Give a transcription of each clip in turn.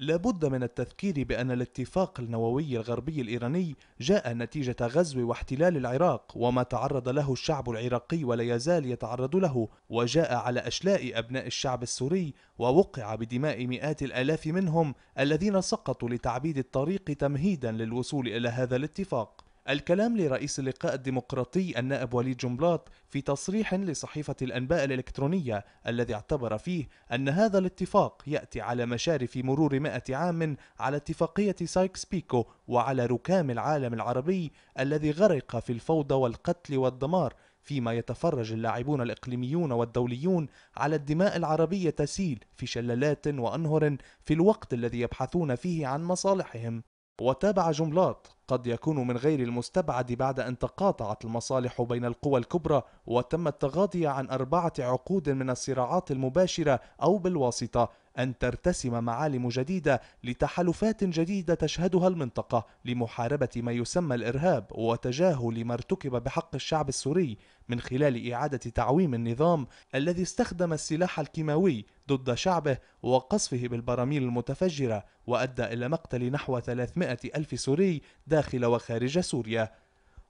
لابد من التذكير بأن الاتفاق النووي الغربي الإيراني جاء نتيجة غزو واحتلال العراق وما تعرض له الشعب العراقي ولا يزال يتعرض له وجاء على أشلاء أبناء الشعب السوري ووقع بدماء مئات الآلاف منهم الذين سقطوا لتعبيد الطريق تمهيدا للوصول إلى هذا الاتفاق الكلام لرئيس اللقاء الديمقراطي النائب وليد جنبلاط في تصريح لصحيفة الأنباء الإلكترونية الذي اعتبر فيه أن هذا الاتفاق يأتي على مشارف مرور مائة عام على اتفاقية سايكس بيكو وعلى ركام العالم العربي الذي غرق في الفوضى والقتل والدمار فيما يتفرج اللاعبون الإقليميون والدوليون على الدماء العربية تسيل في شلالات وأنهر في الوقت الذي يبحثون فيه عن مصالحهم وتابع جملات قد يكون من غير المستبعد بعد أن تقاطعت المصالح بين القوى الكبرى وتم التغاضي عن أربعة عقود من الصراعات المباشرة أو بالواسطة أن ترتسم معالم جديدة لتحالفات جديدة تشهدها المنطقة لمحاربة ما يسمى الإرهاب وتجاهل ما ارتكب بحق الشعب السوري من خلال إعادة تعويم النظام الذي استخدم السلاح الكيماوي ضد شعبه وقصفه بالبراميل المتفجرة وأدى إلى مقتل نحو 300 ألف سوري داخل داخل وخارج سوريا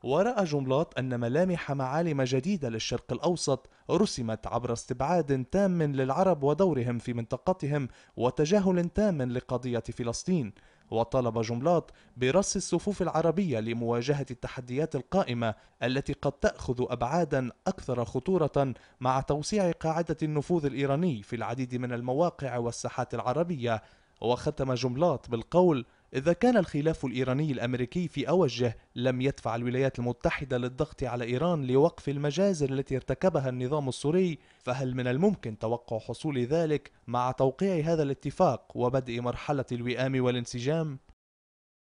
ورأى جملاط أن ملامح معالم جديدة للشرق الأوسط رسمت عبر استبعاد تام للعرب ودورهم في منطقتهم وتجاهل تام لقضية فلسطين وطلب جملاط برص الصفوف العربية لمواجهة التحديات القائمة التي قد تأخذ أبعادا أكثر خطورة مع توسيع قاعدة النفوذ الإيراني في العديد من المواقع والساحات العربية وختم جملاط بالقول إذا كان الخلاف الإيراني الأمريكي في أوجه لم يدفع الولايات المتحدة للضغط على إيران لوقف المجازر التي ارتكبها النظام السوري فهل من الممكن توقع حصول ذلك مع توقيع هذا الاتفاق وبدء مرحلة الوئام والانسجام؟